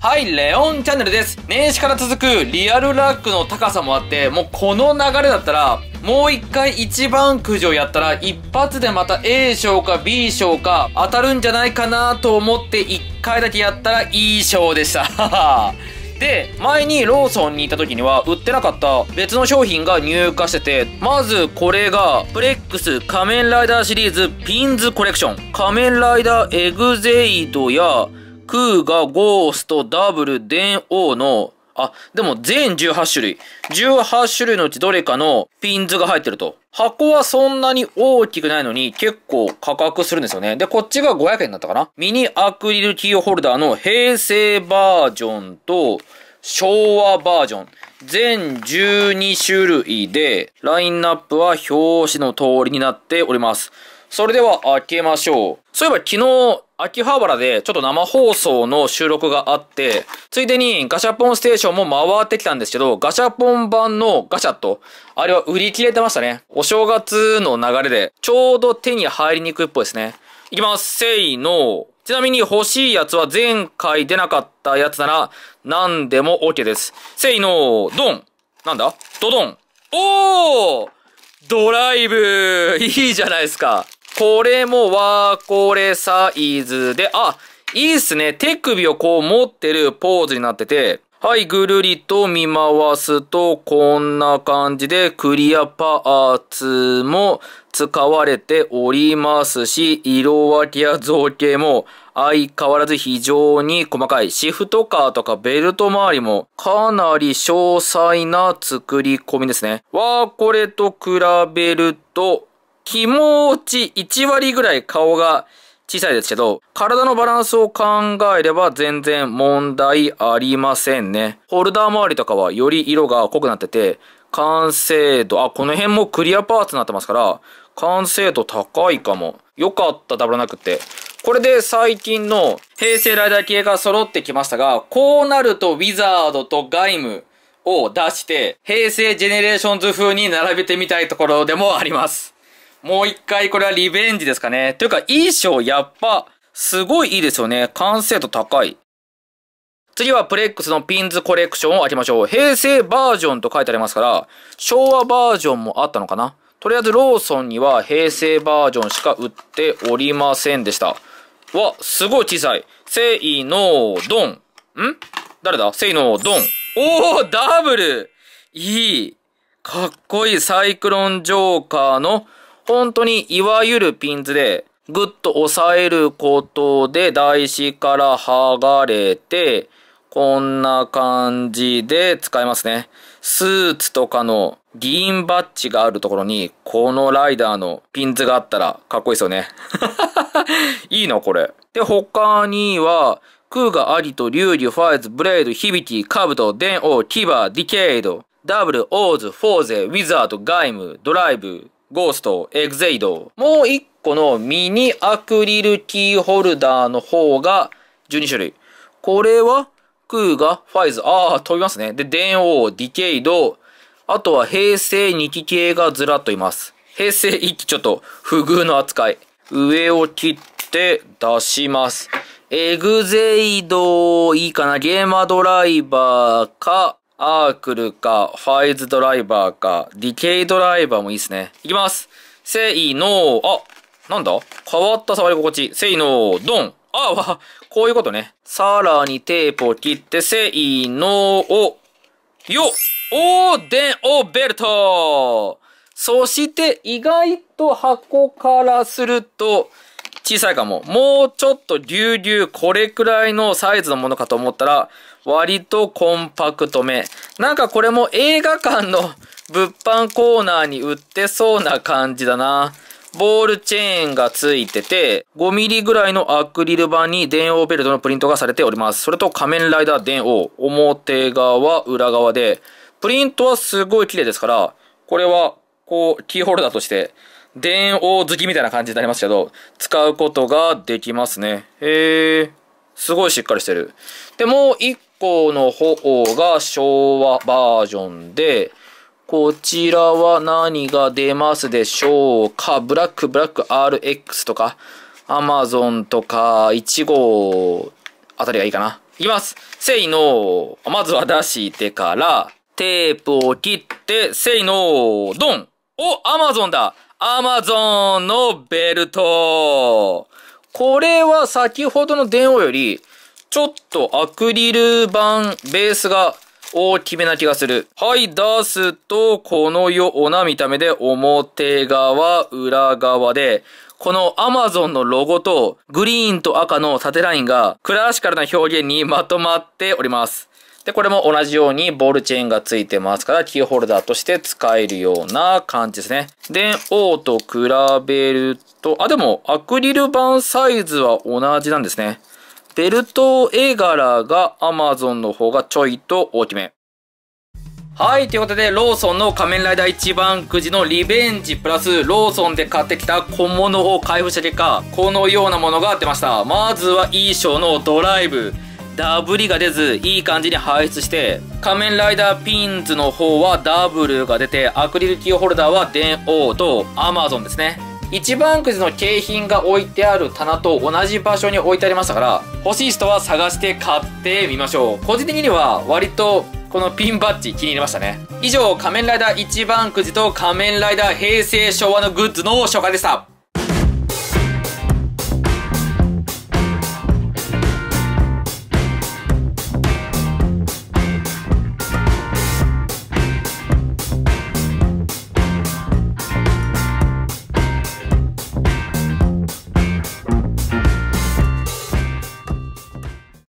はい、レオンチャンネルです。年始から続くリアルラックの高さもあって、もうこの流れだったら、もう一回一番くじをやったら、一発でまた A 賞か B 賞か当たるんじゃないかなと思って一回だけやったら E 賞でした。で、前にローソンに行った時には売ってなかった別の商品が入荷してて、まずこれが、プレックス仮面ライダーシリーズピンズコレクション、仮面ライダーエグゼイドや、クーガ、ゴースト、ダブル、電王の、あ、でも全18種類。18種類のうちどれかのピンズが入ってると。箱はそんなに大きくないのに結構価格するんですよね。で、こっちが500円だったかな。ミニアクリルキーホルダーの平成バージョンと昭和バージョン。全12種類で、ラインナップは表紙の通りになっております。それでは開けましょう。そういえば昨日、秋葉原でちょっと生放送の収録があって、ついでにガシャポンステーションも回ってきたんですけど、ガシャポン版のガシャと、あれは売り切れてましたね。お正月の流れで、ちょうど手に入りにくいっぽいですね。いきます。せーの。ちなみに欲しいやつは前回出なかったやつなら何でも OK です。せーの、ドンなんだドドンおードライブいいじゃないですか。これもワーこれサイズで、あ、いいっすね。手首をこう持ってるポーズになってて、はい、ぐるりと見回すと、こんな感じでクリアパーツも使われておりますし、色分けや造形も相変わらず非常に細かい。シフトカーとかベルト周りもかなり詳細な作り込みですね。わー、これと比べると、気持ち1割ぐらい顔が小さいですけど、体のバランスを考えれば全然問題ありませんね。ホルダー周りとかはより色が濃くなってて、完成度、あ、この辺もクリアパーツになってますから、完成度高いかも。よかった、ダブらなくて。これで最近の平成ライダー系が揃ってきましたが、こうなるとウィザードとガイムを出して、平成ジェネレーションズ風に並べてみたいところでもあります。もう一回これはリベンジですかね。というか、いいやっぱ、すごいいいですよね。完成度高い。次はプレックスのピンズコレクションを開けましょう。平成バージョンと書いてありますから、昭和バージョンもあったのかなとりあえずローソンには平成バージョンしか売っておりませんでした。わ、すごい小さい。せいのどん。ん誰だせいのどん。おー、ダブルいい。かっこいいサイクロンジョーカーの本当にいわゆるピンズで、ぐっと押さえることで台紙から剥がれて、こんな感じで使えますね。スーツとかの銀バッジがあるところに、このライダーのピンズがあったらかっこいいですよね。いいのこれ。で、他には、クーガ、アリと、リュウリュ、ファイズ、ブレード、ヒビティ、カブト、デンオー、キバー、ディケイド、ダブル、オーズ、フォーゼ、ウィザード、ガイム、ドライブ、ゴースト、エグゼイド、もう一個のミニアクリルキーホルダーの方が12種類。これは、クーガ、ファイズ、ああ、飛びますね。で、電王、ディケイド、あとは平成2期系がずらっといます。平成1期ちょっと不遇の扱い。上を切って出します。エグゼイドいいかなゲーマドライバーか、アークルか、ファイズドライバーか、ディケイドライバーもいいですね。いきます。せいのあ、なんだ変わった触り心地。せいのドン。あわ、こういうことね。さらにテープを切って、せいのお、よ、おーでんおベルトそして、意外と箱からすると、小さいかも。もうちょっとゅう。これくらいのサイズのものかと思ったら、割とコンパクトめ。なんかこれも映画館の物販コーナーに売ってそうな感じだな。ボールチェーンがついてて、5ミリぐらいのアクリル板に電王ベルトのプリントがされております。それと仮面ライダー電王、表側、裏側で、プリントはすごい綺麗ですから、これは、こう、キーホルダーとして電王好きみたいな感じになりますけど、使うことができますね。へえ、すごいしっかりしてる。で、もう一個の方が昭和バージョンで、こちらは何が出ますでしょうかブラック、ブラック RX とか、アマゾンとか、1号あたりがいいかな。いきます。せいのまずは出してから、テープを切って、せいのドンお、アマゾンだアマゾンのベルトこれは先ほどの電話より、ちょっとアクリル板、ベースが大きめな気がする。はい、出すと、このような見た目で、表側、裏側で、この Amazon のロゴと、グリーンと赤の縦ラインが、クラシカルな表現にまとまっております。で、これも同じようにボールチェーンがついてますから、キーホルダーとして使えるような感じですね。電王と比べると、あ、でもアクリル板サイズは同じなんですね。ベルト絵柄が Amazon の方がちょいと大きめ。はい、ということで、ローソンの仮面ライダー一番くじのリベンジプラス、ローソンで買ってきた小物を開封した結果、このようなものが出ました。まずは、衣装賞のドライブ。ダブりが出ず、いい感じに排出して、仮面ライダーピンズの方はダブルが出て、アクリルキーホルダーは電王とアマゾンですね。一番くじの景品が置いてある棚と同じ場所に置いてありましたから、欲しい人は探して買ってみましょう。個人的には割とこのピンバッジ気に入りましたね。以上、仮面ライダー一番くじと仮面ライダー平成昭和のグッズの紹介でした。